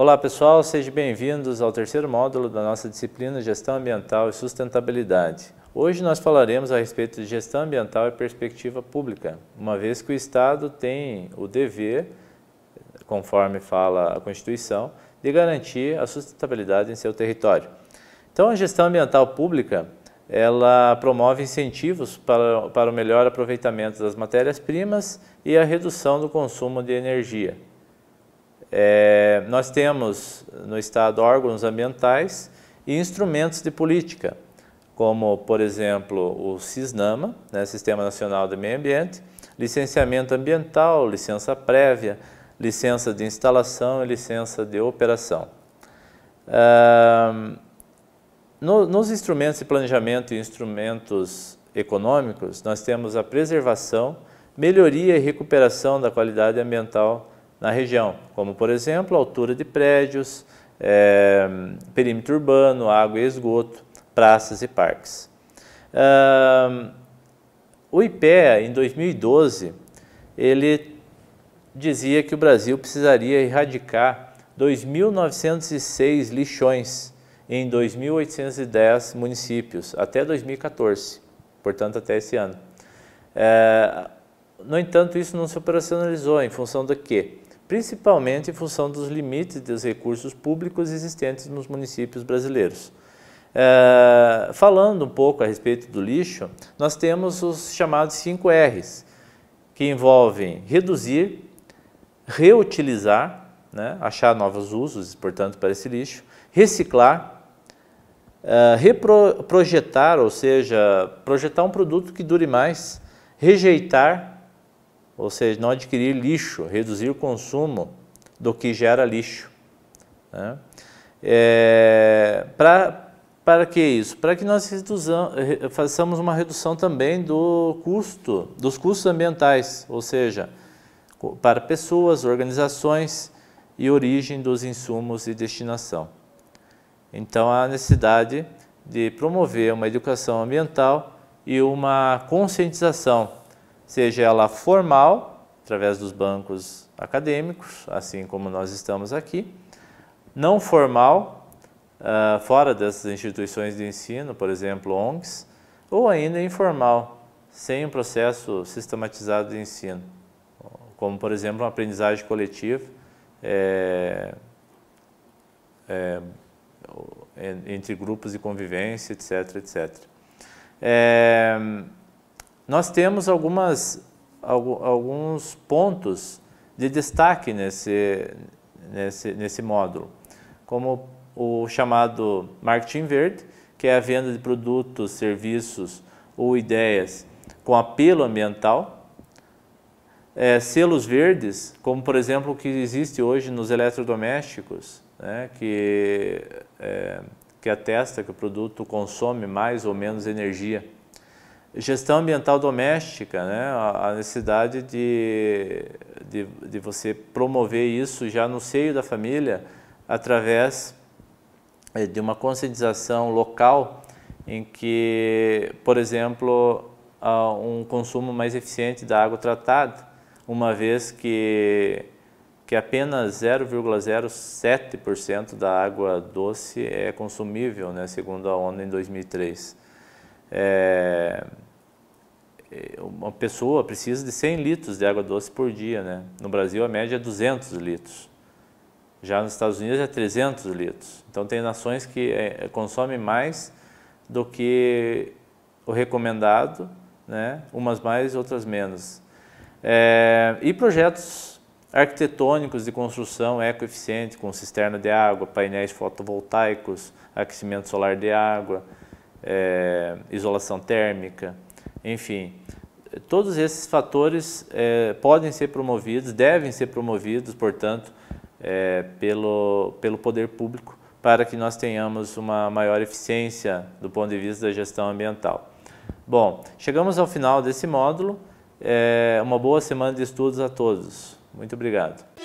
Olá pessoal, sejam bem-vindos ao terceiro módulo da nossa disciplina Gestão Ambiental e Sustentabilidade. Hoje nós falaremos a respeito de gestão ambiental e perspectiva pública, uma vez que o Estado tem o dever, conforme fala a Constituição, de garantir a sustentabilidade em seu território. Então a gestão ambiental pública ela promove incentivos para, para o melhor aproveitamento das matérias-primas e a redução do consumo de energia. É, nós temos no Estado órgãos ambientais e instrumentos de política, como, por exemplo, o SISNAMA, né, Sistema Nacional do Meio Ambiente, licenciamento ambiental, licença prévia, licença de instalação e licença de operação. Ah, no, nos instrumentos de planejamento e instrumentos econômicos, nós temos a preservação, melhoria e recuperação da qualidade ambiental na região, como por exemplo altura de prédios, é, perímetro urbano, água e esgoto, praças e parques. o IPEA, em 2012, ele dizia que o Brasil precisaria erradicar 2.906 lixões em 2.810 municípios até 2014, portanto até esse ano. É, no entanto, isso não se operacionalizou em função do quê? principalmente em função dos limites dos recursos públicos existentes nos municípios brasileiros. É, falando um pouco a respeito do lixo, nós temos os chamados 5 R's, que envolvem reduzir, reutilizar, né, achar novos usos, portanto, para esse lixo, reciclar, é, reprojetar, ou seja, projetar um produto que dure mais, rejeitar, ou seja, não adquirir lixo, reduzir o consumo do que gera lixo. Né? É, para que isso? Para que nós façamos uma redução também do custo, dos custos ambientais, ou seja, para pessoas, organizações e origem dos insumos e destinação. Então, há necessidade de promover uma educação ambiental e uma conscientização seja ela formal, através dos bancos acadêmicos, assim como nós estamos aqui, não formal, uh, fora dessas instituições de ensino, por exemplo, ONGs, ou ainda informal, sem um processo sistematizado de ensino, como, por exemplo, uma aprendizagem coletiva, é, é, entre grupos de convivência, etc, etc. É, nós temos algumas, alguns pontos de destaque nesse, nesse, nesse módulo, como o chamado marketing verde, que é a venda de produtos, serviços ou ideias com apelo ambiental, é, selos verdes, como por exemplo o que existe hoje nos eletrodomésticos, né, que, é, que atesta que o produto consome mais ou menos energia. Gestão ambiental doméstica, né? a necessidade de, de, de você promover isso já no seio da família através eh, de uma conscientização local em que, por exemplo, há um consumo mais eficiente da água tratada, uma vez que, que apenas 0,07% da água doce é consumível, né, segundo a ONU em 2003. É, é, uma pessoa precisa de 100 litros de água doce por dia, né? No Brasil a média é 200 litros. Já nos Estados Unidos é 300 litros. Então tem nações que é, é, consomem mais do que o recomendado, né? Umas mais, outras menos. É, e projetos arquitetônicos de construção ecoeficiente, com cisterna de água, painéis fotovoltaicos, aquecimento solar de água, isolação térmica, enfim. Todos esses fatores é, podem ser promovidos, devem ser promovidos, portanto, é, pelo, pelo poder público para que nós tenhamos uma maior eficiência do ponto de vista da gestão ambiental. Bom, chegamos ao final desse módulo. É, uma boa semana de estudos a todos. Muito obrigado.